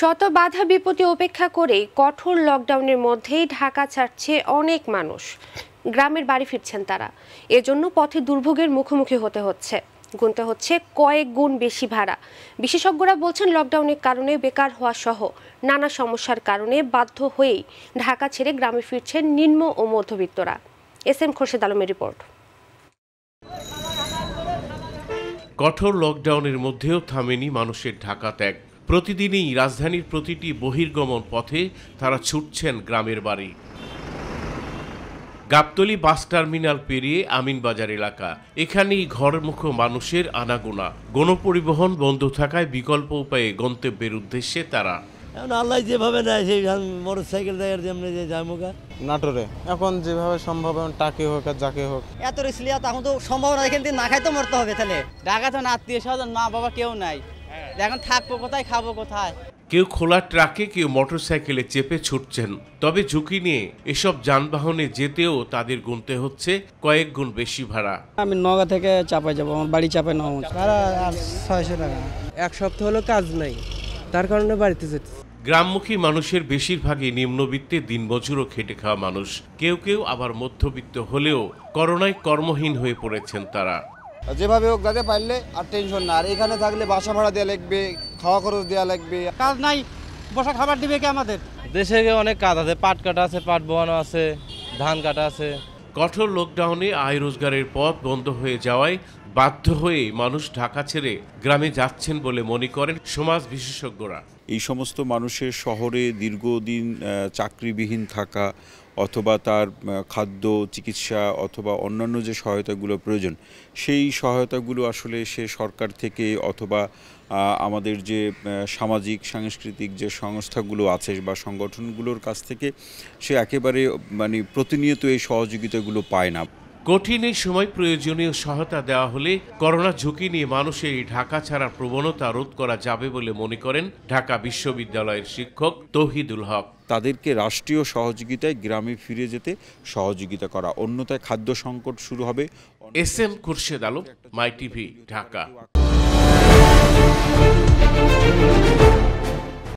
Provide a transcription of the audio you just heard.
শত বাধা বিপত্তি উপেক্ষা করে কঠোর লকডাউনের মধ্যেই ঢাকা ছাড়ছে অনেক মানুষ গ্রামের বাড়ি ফিরছেন তারা এজন্য পথে দুর্ভোগের মুখোমুখি হতে হচ্ছে গুনতে হচ্ছে কয়েক গুণ বেশি ভাড়া বিশেষজ্ঞরা বলছেন লকডাউনের কারণে বেকার হওয়া সহ নানা সমস্যার কারণে বাধ্য হয়েই ঢাকা ছেড়ে গ্রামে ফিরছেন নিম্ন ও মধ্যবিত্তরা এস এম খোরশেদ আলমের রিপোর্ট কঠোর লকডাউনের মধ্যেও থামেনি মানুষের ঢাকা ত্যাগ প্রতিদিনই রাজধানীর প্রতিটি বহির্গমন পথে তারা ছুটছেন গ্রামের বাড়ি গাবতলি বাস টার্মিনাল পেরিয়ে আমিনবাজার এলাকা এখানেই ঘরমুখ মানুষের আনাগোনা গণপরিবহন বন্ধ থাকায় বিকল্প উপায়ে গন্তব্যের উদ্দেশ্যে তারা এখন আল্লাহ যেভাবে নেয় সেই মোটর সাইকেল দেয় যেমনি যে জামুকা নাটোরে এখন যেভাবে সম্ভব টাকে হোক আর যাকে হোক এত রিসলিয়া তখন তো সম্ভব না এখান থেকে না খাইতে মরতে হবে তাহলে ঢাকা তো আত্মীয় স্বজন মা বাবা কেউ নাই এখন থাকবো কোথায় খাবো কোথায় কেউ খোলা ট্রাকে কেউ মোটরসাইকেলে চেপে ছুটছেন তবে ঝুঁকি নিয়ে এসব যানবাহনে যেতেও তাদের গুনতে হচ্ছে কয়েক গুণ বেশি ভাড়া আমি নগা থেকে চাপাই যাবো আমার বাড়ি চাপে নগা টাকা এক সপ্তাহ হলো কাজ নাই তার কারণে বাড়িতে যেতে গ্রামমুখী মানুষের বেশিরভাগই নিম্নবিত্তে দিন বছরও খেটে খাওয়া মানুষ কেউ কেউ আবার মধ্যবিত্ত হলেও করোনায় কর্মহীন হয়ে পড়েছেন তারা যেভাবে হোক যাতে পারলে আর টেনশন না আর এখানে থাকলে বাসা ভাড়া দেওয়া লাগবে খাওয়া খরচ দেওয়া লাগবে কাজ নাই বসা খাবার দিবে কি আমাদের দেশে অনেক কাজ আছে পাট কাটা আছে পাট বোয়ানো আছে ধান কাটা আছে কঠোর লকডাউনে আয় রোজগারের পথ বন্ধ হয়ে যাওয়ায় বাধ্য হয়ে মানুষ ঢাকা ছেড়ে গ্রামে যাচ্ছেন বলে মনে করেন সমাজ বিশেষজ্ঞরা এই সমস্ত মানুষের শহরে দীর্ঘদিন চাকরিবিহীন থাকা অথবা তার খাদ্য চিকিৎসা অথবা অন্যান্য যে সহায়তাগুলো প্রয়োজন সেই সহায়তাগুলো আসলে সে সরকার থেকে অথবা আমাদের যে সামাজিক সাংস্কৃতিক যে সংস্থাগুলো আছে বা সংগঠনগুলোর কাছ থেকে সে একেবারে মানে প্রতিনিয়ত এই সহযোগিতাগুলো পায় না কঠিন এই সময় প্রয়োজনীয় সহায়তা দেওয়া হলে করোনা ঝুঁকি নিয়ে মানুষের এই ঢাকা ছাড়ার প্রবণতা রোধ করা যাবে বলে মনে করেন ঢাকা বিশ্ববিদ্যালয়ের শিক্ষক তহিদুল হক তাদেরকে রাষ্ট্রীয় সহযোগিতায় গ্রামে ফিরে যেতে সহযোগিতা করা অন্যথায় খাদ্য সংকট শুরু হবে S M Khurshed Alam My TV Dhaka